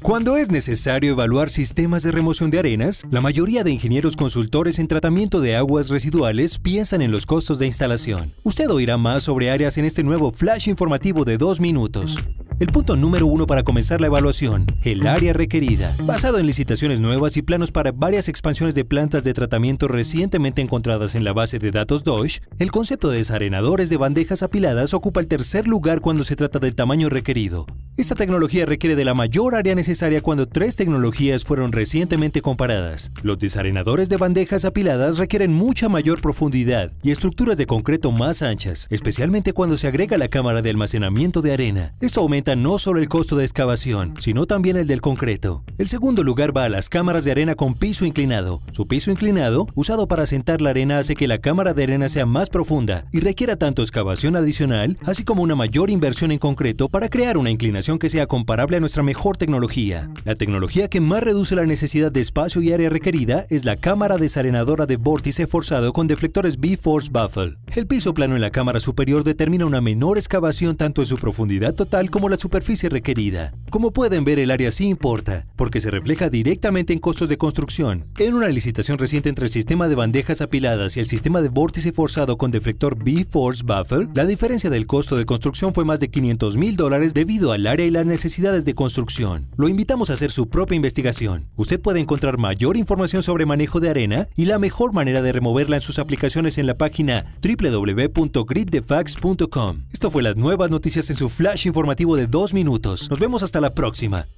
Cuando es necesario evaluar sistemas de remoción de arenas, la mayoría de ingenieros consultores en tratamiento de aguas residuales piensan en los costos de instalación. Usted oirá más sobre áreas en este nuevo flash informativo de dos minutos. El punto número uno para comenzar la evaluación, el área requerida. Basado en licitaciones nuevas y planos para varias expansiones de plantas de tratamiento recientemente encontradas en la base de datos Deutsch, el concepto de desarenadores de bandejas apiladas ocupa el tercer lugar cuando se trata del tamaño requerido, esta tecnología requiere de la mayor área necesaria cuando tres tecnologías fueron recientemente comparadas. Los desarenadores de bandejas apiladas requieren mucha mayor profundidad y estructuras de concreto más anchas, especialmente cuando se agrega la cámara de almacenamiento de arena. Esto aumenta no solo el costo de excavación, sino también el del concreto. El segundo lugar va a las cámaras de arena con piso inclinado. Su piso inclinado, usado para asentar la arena, hace que la cámara de arena sea más profunda y requiera tanto excavación adicional, así como una mayor inversión en concreto para crear una inclinación que sea comparable a nuestra mejor tecnología. La tecnología que más reduce la necesidad de espacio y área requerida es la cámara desarenadora de vórtice forzado con deflectores B-Force Buffle. El piso plano en la cámara superior determina una menor excavación tanto en su profundidad total como la superficie requerida. Como pueden ver, el área sí importa, porque se refleja directamente en costos de construcción. En una licitación reciente entre el sistema de bandejas apiladas y el sistema de vórtice forzado con deflector B-Force Buffer, la diferencia del costo de construcción fue más de 500 mil dólares debido al área y las necesidades de construcción. Lo invitamos a hacer su propia investigación. Usted puede encontrar mayor información sobre manejo de arena y la mejor manera de removerla en sus aplicaciones en la página www.griddefax.com. Esto fue las nuevas noticias en su flash informativo de dos minutos. Nos vemos hasta la próxima.